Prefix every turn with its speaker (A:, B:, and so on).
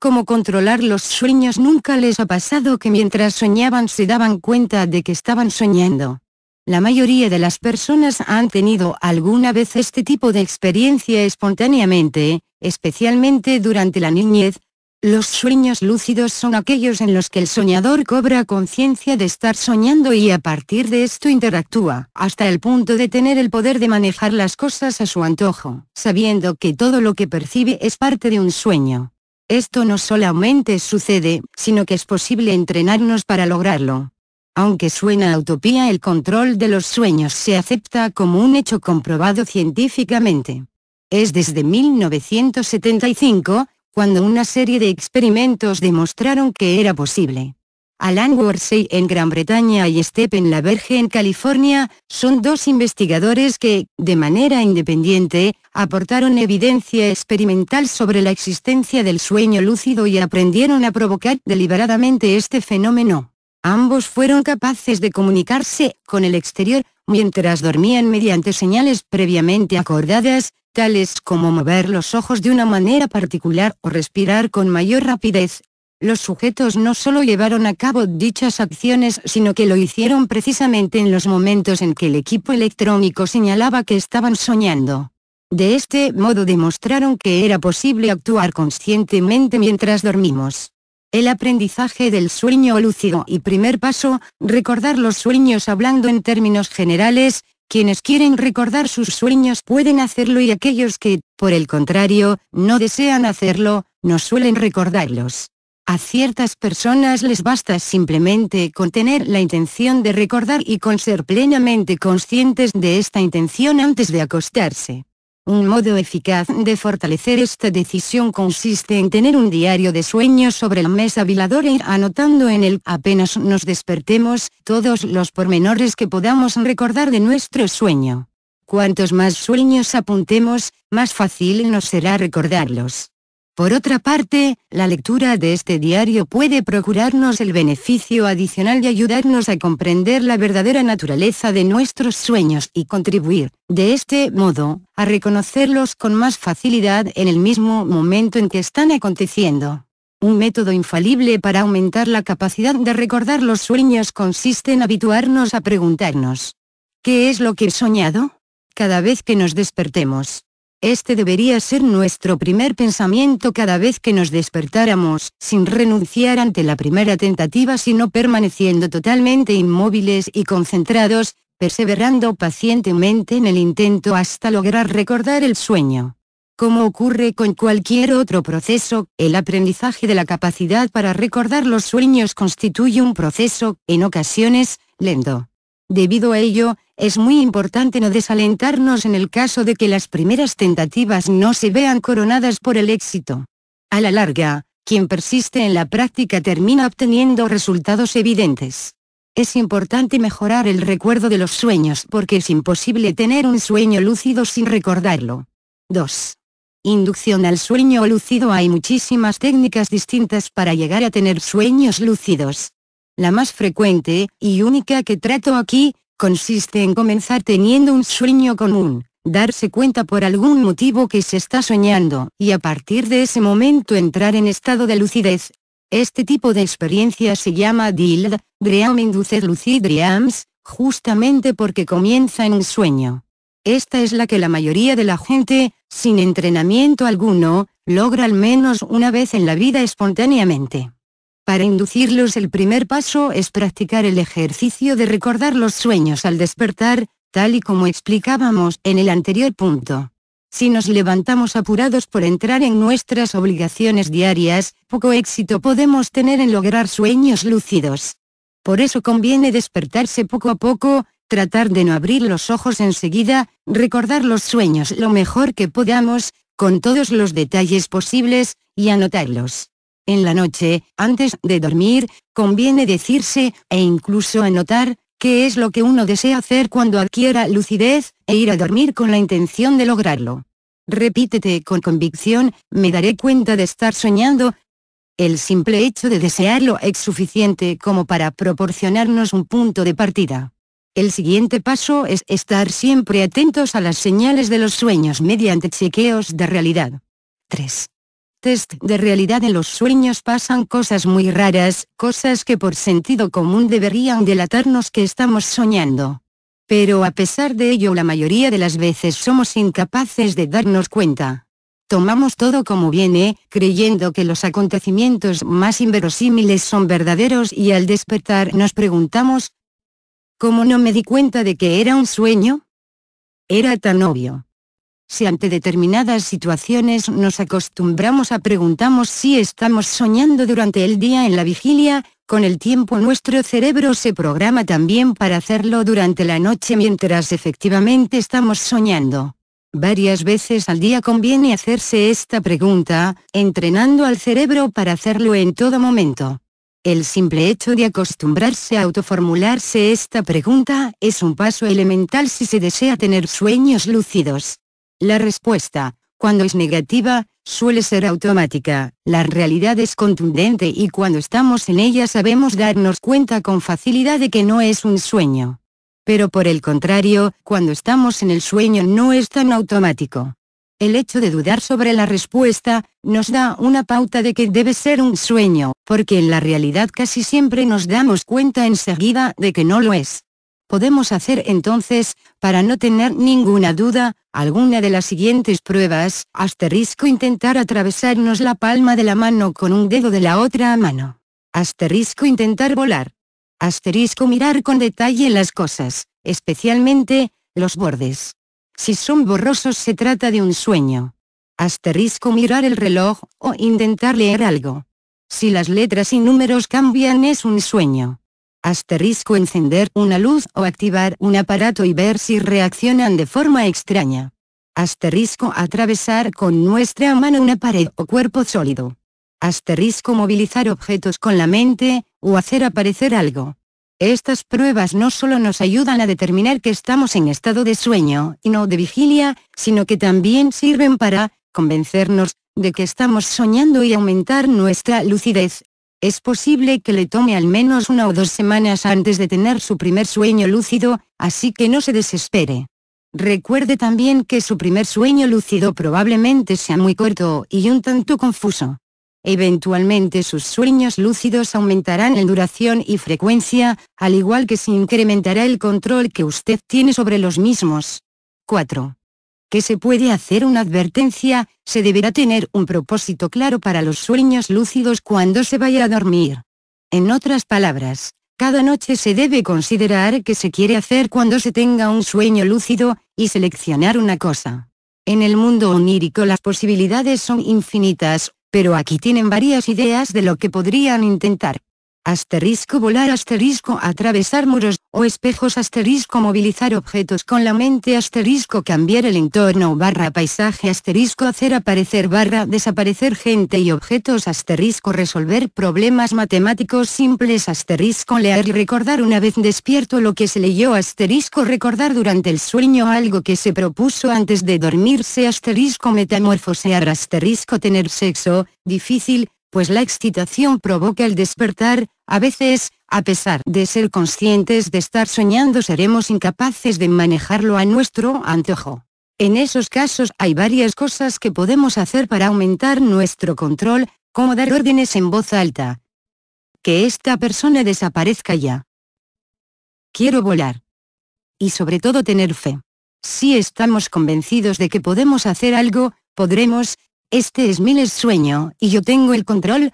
A: cómo controlar los sueños nunca les ha pasado que mientras soñaban se daban cuenta de que estaban soñando. La mayoría de las personas han tenido alguna vez este tipo de experiencia espontáneamente, especialmente durante la niñez. Los sueños lúcidos son aquellos en los que el soñador cobra conciencia de estar soñando y a partir de esto interactúa, hasta el punto de tener el poder de manejar las cosas a su antojo, sabiendo que todo lo que percibe es parte de un sueño. Esto no solamente sucede, sino que es posible entrenarnos para lograrlo. Aunque suena a utopía el control de los sueños se acepta como un hecho comprobado científicamente. Es desde 1975, cuando una serie de experimentos demostraron que era posible. Alan Worsey en Gran Bretaña y Stephen Laverge en California, son dos investigadores que, de manera independiente, aportaron evidencia experimental sobre la existencia del sueño lúcido y aprendieron a provocar deliberadamente este fenómeno. Ambos fueron capaces de comunicarse con el exterior, mientras dormían mediante señales previamente acordadas, tales como mover los ojos de una manera particular o respirar con mayor rapidez, los sujetos no solo llevaron a cabo dichas acciones sino que lo hicieron precisamente en los momentos en que el equipo electrónico señalaba que estaban soñando. De este modo demostraron que era posible actuar conscientemente mientras dormimos. El aprendizaje del sueño lúcido y primer paso, recordar los sueños hablando en términos generales, quienes quieren recordar sus sueños pueden hacerlo y aquellos que, por el contrario, no desean hacerlo, no suelen recordarlos. A ciertas personas les basta simplemente con tener la intención de recordar y con ser plenamente conscientes de esta intención antes de acostarse. Un modo eficaz de fortalecer esta decisión consiste en tener un diario de sueños sobre la mesa habilador e ir anotando en él apenas nos despertemos todos los pormenores que podamos recordar de nuestro sueño. Cuantos más sueños apuntemos, más fácil nos será recordarlos. Por otra parte, la lectura de este diario puede procurarnos el beneficio adicional de ayudarnos a comprender la verdadera naturaleza de nuestros sueños y contribuir, de este modo, a reconocerlos con más facilidad en el mismo momento en que están aconteciendo. Un método infalible para aumentar la capacidad de recordar los sueños consiste en habituarnos a preguntarnos, ¿qué es lo que he soñado? Cada vez que nos despertemos. Este debería ser nuestro primer pensamiento cada vez que nos despertáramos, sin renunciar ante la primera tentativa sino permaneciendo totalmente inmóviles y concentrados, perseverando pacientemente en el intento hasta lograr recordar el sueño. Como ocurre con cualquier otro proceso, el aprendizaje de la capacidad para recordar los sueños constituye un proceso, en ocasiones, lento Debido a ello, es muy importante no desalentarnos en el caso de que las primeras tentativas no se vean coronadas por el éxito. A la larga, quien persiste en la práctica termina obteniendo resultados evidentes. Es importante mejorar el recuerdo de los sueños porque es imposible tener un sueño lúcido sin recordarlo. 2. Inducción al sueño lúcido Hay muchísimas técnicas distintas para llegar a tener sueños lúcidos. La más frecuente, y única que trato aquí, consiste en comenzar teniendo un sueño común, darse cuenta por algún motivo que se está soñando, y a partir de ese momento entrar en estado de lucidez. Este tipo de experiencia se llama DILD, Dream Induced Lucid Dreams, justamente porque comienza en un sueño. Esta es la que la mayoría de la gente, sin entrenamiento alguno, logra al menos una vez en la vida espontáneamente. Para inducirlos el primer paso es practicar el ejercicio de recordar los sueños al despertar, tal y como explicábamos en el anterior punto. Si nos levantamos apurados por entrar en nuestras obligaciones diarias, poco éxito podemos tener en lograr sueños lúcidos. Por eso conviene despertarse poco a poco, tratar de no abrir los ojos enseguida, recordar los sueños lo mejor que podamos, con todos los detalles posibles, y anotarlos. En la noche, antes de dormir, conviene decirse, e incluso anotar, qué es lo que uno desea hacer cuando adquiera lucidez, e ir a dormir con la intención de lograrlo. Repítete con convicción, me daré cuenta de estar soñando. El simple hecho de desearlo es suficiente como para proporcionarnos un punto de partida. El siguiente paso es estar siempre atentos a las señales de los sueños mediante chequeos de realidad. 3 test de realidad en los sueños pasan cosas muy raras, cosas que por sentido común deberían delatarnos que estamos soñando. Pero a pesar de ello la mayoría de las veces somos incapaces de darnos cuenta. Tomamos todo como viene, creyendo que los acontecimientos más inverosímiles son verdaderos y al despertar nos preguntamos, ¿cómo no me di cuenta de que era un sueño? Era tan obvio. Si ante determinadas situaciones nos acostumbramos a preguntamos si estamos soñando durante el día en la vigilia, con el tiempo nuestro cerebro se programa también para hacerlo durante la noche mientras efectivamente estamos soñando. Varias veces al día conviene hacerse esta pregunta, entrenando al cerebro para hacerlo en todo momento. El simple hecho de acostumbrarse a autoformularse esta pregunta es un paso elemental si se desea tener sueños lúcidos. La respuesta, cuando es negativa, suele ser automática, la realidad es contundente y cuando estamos en ella sabemos darnos cuenta con facilidad de que no es un sueño. Pero por el contrario, cuando estamos en el sueño no es tan automático. El hecho de dudar sobre la respuesta, nos da una pauta de que debe ser un sueño, porque en la realidad casi siempre nos damos cuenta enseguida de que no lo es podemos hacer entonces, para no tener ninguna duda, alguna de las siguientes pruebas, asterisco intentar atravesarnos la palma de la mano con un dedo de la otra mano. Asterisco intentar volar. Asterisco mirar con detalle las cosas, especialmente, los bordes. Si son borrosos se trata de un sueño. Asterisco mirar el reloj, o intentar leer algo. Si las letras y números cambian es un sueño asterisco encender una luz o activar un aparato y ver si reaccionan de forma extraña. Asterisco atravesar con nuestra mano una pared o cuerpo sólido. Asterisco movilizar objetos con la mente, o hacer aparecer algo. Estas pruebas no solo nos ayudan a determinar que estamos en estado de sueño y no de vigilia, sino que también sirven para convencernos de que estamos soñando y aumentar nuestra lucidez, es posible que le tome al menos una o dos semanas antes de tener su primer sueño lúcido, así que no se desespere. Recuerde también que su primer sueño lúcido probablemente sea muy corto y un tanto confuso. Eventualmente sus sueños lúcidos aumentarán en duración y frecuencia, al igual que se incrementará el control que usted tiene sobre los mismos. 4 que se puede hacer una advertencia, se deberá tener un propósito claro para los sueños lúcidos cuando se vaya a dormir. En otras palabras, cada noche se debe considerar qué se quiere hacer cuando se tenga un sueño lúcido, y seleccionar una cosa. En el mundo onírico las posibilidades son infinitas, pero aquí tienen varias ideas de lo que podrían intentar asterisco volar asterisco atravesar muros o espejos asterisco movilizar objetos con la mente asterisco cambiar el entorno barra paisaje asterisco hacer aparecer barra desaparecer gente y objetos asterisco resolver problemas matemáticos simples asterisco leer y recordar una vez despierto lo que se leyó asterisco recordar durante el sueño algo que se propuso antes de dormirse asterisco metamorfosear asterisco tener sexo, difícil, pues la excitación provoca el despertar, a veces, a pesar de ser conscientes de estar soñando seremos incapaces de manejarlo a nuestro antojo. En esos casos hay varias cosas que podemos hacer para aumentar nuestro control, como dar órdenes en voz alta. Que esta persona desaparezca ya. Quiero volar. Y sobre todo tener fe. Si estamos convencidos de que podemos hacer algo, podremos, este es Miles sueño, y yo tengo el control,